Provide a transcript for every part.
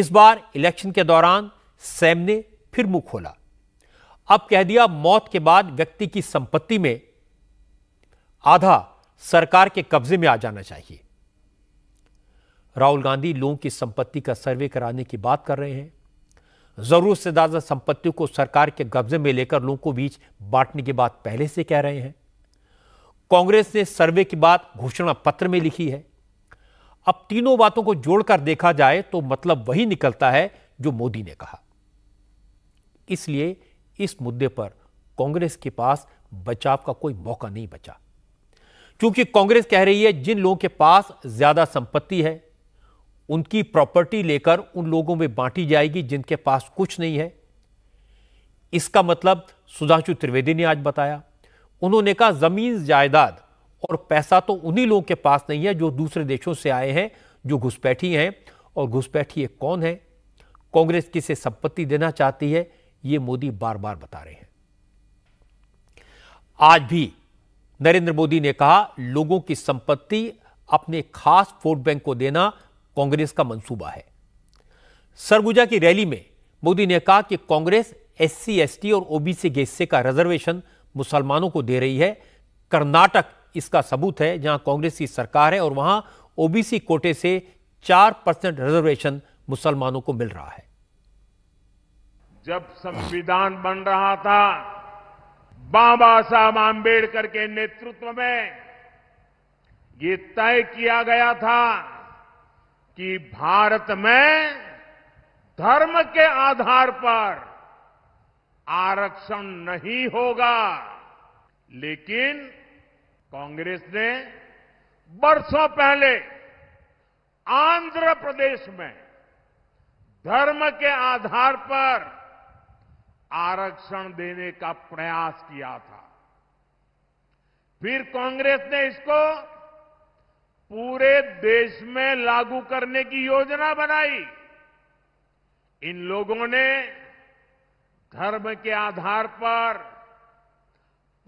इस बार इलेक्शन के दौरान सैम ने फिर मुंह खोला अब कह दिया मौत के बाद व्यक्ति की संपत्ति में आधा सरकार के कब्जे में आ जाना चाहिए राहुल गांधी लोगों की संपत्ति का सर्वे कराने की बात कर रहे हैं जरूरत से ज्यादा संपत्ति को सरकार के कब्जे में लेकर लोगों को बीच बांटने की बात पहले से कह रहे हैं कांग्रेस ने सर्वे की बात घोषणा पत्र में लिखी है अब तीनों बातों को जोड़कर देखा जाए तो मतलब वही निकलता है जो मोदी ने कहा इसलिए इस मुद्दे पर कांग्रेस के पास बचाव का कोई मौका नहीं बचा क्योंकि कांग्रेस कह रही है जिन लोगों के पास ज्यादा संपत्ति है उनकी प्रॉपर्टी लेकर उन लोगों में बांटी जाएगी जिनके पास कुछ नहीं है इसका मतलब सुधांशु त्रिवेदी ने आज बताया उन्होंने कहा जमीन जायदाद और पैसा तो उन्हीं लोगों के पास नहीं है जो दूसरे देशों से आए हैं जो घुसपैठी हैं और घुसपैठी कौन है कांग्रेस किसे संपत्ति देना चाहती है ये मोदी बार बार बता रहे हैं आज भी नरेंद्र मोदी ने कहा लोगों की संपत्ति अपने खास वोट बैंक को देना कांग्रेस का मंसूबा है सरगुजा की रैली में मोदी ने कहा कि कांग्रेस एससी एसटी और ओबीसी के हिस्से का रिजर्वेशन मुसलमानों को दे रही है कर्नाटक इसका सबूत है जहां कांग्रेस की सरकार है और वहां ओबीसी कोटे से चार परसेंट रिजर्वेशन मुसलमानों को मिल रहा है जब संविधान बन रहा था बाबा साहब आम्बेडकर के नेतृत्व में ये तय किया गया था कि भारत में धर्म के आधार पर आरक्षण नहीं होगा लेकिन कांग्रेस ने बरसों पहले आंध्र प्रदेश में धर्म के आधार पर आरक्षण देने का प्रयास किया था फिर कांग्रेस ने इसको पूरे देश में लागू करने की योजना बनाई इन लोगों ने धर्म के आधार पर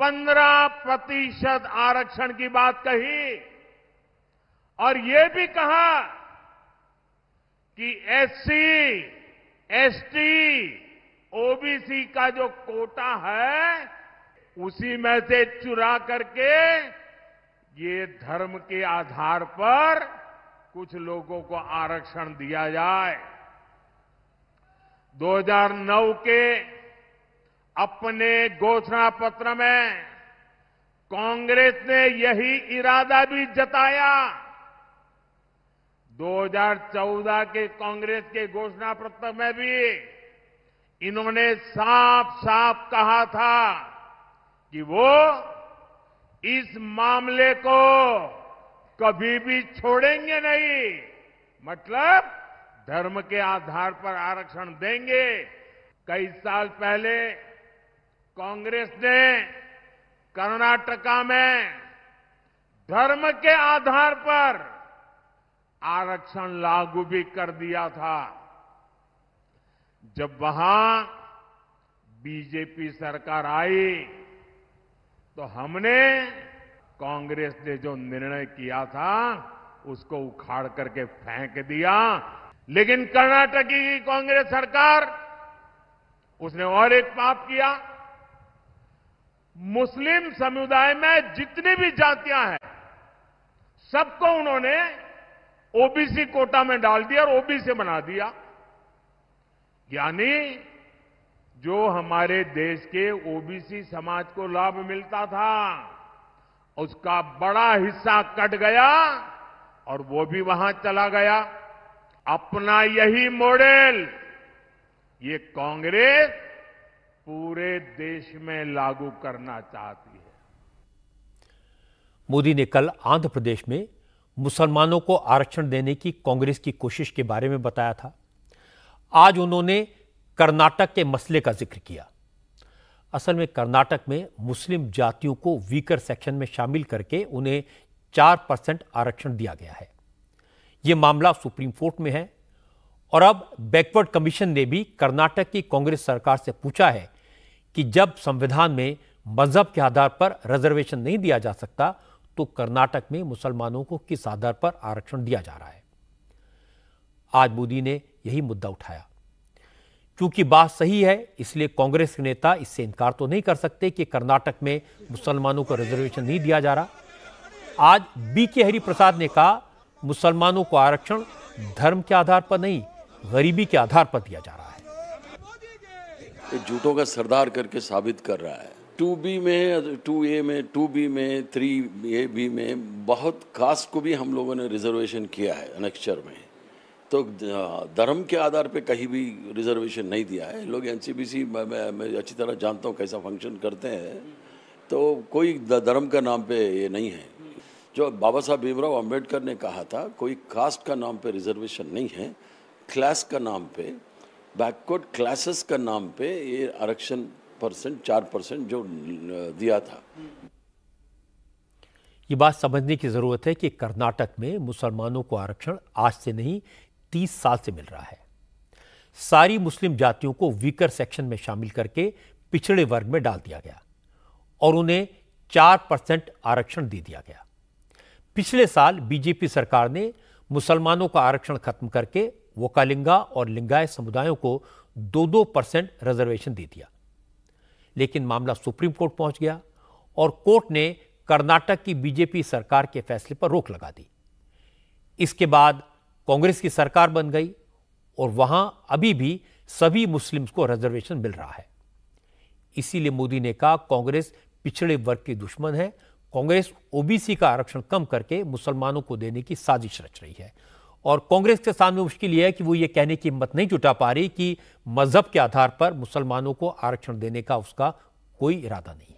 पंद्रह प्रतिशत आरक्षण की बात कही और ये भी कहा कि एससी, एसटी, ओबीसी का जो कोटा है उसी में से चुरा करके ये धर्म के आधार पर कुछ लोगों को आरक्षण दिया जाए 2009 के अपने घोषणा पत्र में कांग्रेस ने यही इरादा भी जताया 2014 के कांग्रेस के घोषणा पत्र में भी इन्होंने साफ साफ कहा था कि वो इस मामले को कभी भी छोड़ेंगे नहीं मतलब धर्म के आधार पर आरक्षण देंगे कई साल पहले कांग्रेस ने कर्नाटका में धर्म के आधार पर आरक्षण लागू भी कर दिया था जब वहां बीजेपी सरकार आई तो हमने कांग्रेस ने जो निर्णय किया था उसको उखाड़ करके फेंक दिया लेकिन कर्नाटक की कांग्रेस सरकार उसने और एक पाप किया मुस्लिम समुदाय में जितनी भी जातियां हैं सबको उन्होंने ओबीसी कोटा में डाल दिया और ओबीसी बना दिया यानी जो हमारे देश के ओबीसी समाज को लाभ मिलता था उसका बड़ा हिस्सा कट गया और वो भी वहां चला गया अपना यही मॉडल ये कांग्रेस पूरे देश में लागू करना चाहती है मोदी ने कल आंध्र प्रदेश में मुसलमानों को आरक्षण देने की कांग्रेस की कोशिश के बारे में बताया था आज उन्होंने कर्नाटक के मसले का जिक्र किया असल में कर्नाटक में मुस्लिम जातियों को वीकर सेक्शन में शामिल करके उन्हें चार परसेंट आरक्षण दिया गया है यह मामला सुप्रीम कोर्ट में है और अब बैकवर्ड कमीशन ने भी कर्नाटक की कांग्रेस सरकार से पूछा है कि जब संविधान में मजहब के आधार पर रिजर्वेशन नहीं दिया जा सकता तो कर्नाटक में मुसलमानों को किस आधार पर आरक्षण दिया जा रहा है आज मोदी ने यही मुद्दा उठाया क्योंकि बात सही है इसलिए कांग्रेस के नेता इससे इनकार तो नहीं कर सकते कि कर्नाटक में मुसलमानों को रिजर्वेशन नहीं दिया जा रहा आज बी के हरिप्रसाद ने कहा मुसलमानों को आरक्षण धर्म के आधार पर नहीं गरीबी के आधार पर दिया जा रहा है ये झूठों का सरदार करके साबित कर रहा है टू बी में टू ए में टू बी में थ्री ए बी में बहुत कास्ट को भी हम लोगों ने रिजर्वेशन किया है अनक्षर में तो धर्म के आधार पे कहीं भी रिजर्वेशन नहीं दिया है लोग एन बी सी मैं अच्छी तरह जानता हूँ कैसा फंक्शन करते हैं तो कोई धर्म का नाम पे ये नहीं है जो बाबा साहब भीमराव अम्बेडकर ने कहा था कोई कास्ट का नाम पे रिजर्वेशन नहीं है क्लास का नाम पे बैकवर्ड क्लासेस का नाम पे ये आरक्षण परसेंट चार परसेंट जो दिया था ये बात समझने की ज़रूरत है कि कर्नाटक में मुसलमानों को आरक्षण आज से नहीं तीस साल से मिल रहा है सारी मुस्लिम जातियों को वीकर सेक्शन में शामिल करके पिछड़े वर्ग में डाल दिया गया और उन्हें चार परसेंट आरक्षण दे दिया गया पिछले साल बीजेपी सरकार ने मुसलमानों का आरक्षण खत्म करके वो कालिंगा और लिंगाय समुदायों को दो दो परसेंट रिजर्वेशन दे दिया लेकिन मामला सुप्रीम कोर्ट पहुंच गया और कोर्ट ने कर्नाटक की बीजेपी सरकार के फैसले पर रोक लगा दी इसके बाद कांग्रेस की सरकार बन गई और वहां अभी भी सभी मुस्लिम्स को रिजर्वेशन मिल रहा है इसीलिए मोदी ने कहा कांग्रेस पिछड़े वर्ग के दुश्मन है कांग्रेस ओबीसी का आरक्षण कम करके मुसलमानों को देने की साजिश रच रही है और कांग्रेस के सामने मुश्किल यह है कि वो ये कहने की हिम्मत नहीं जुटा पा रही कि मजहब के आधार पर मुसलमानों को आरक्षण देने का उसका कोई इरादा नहीं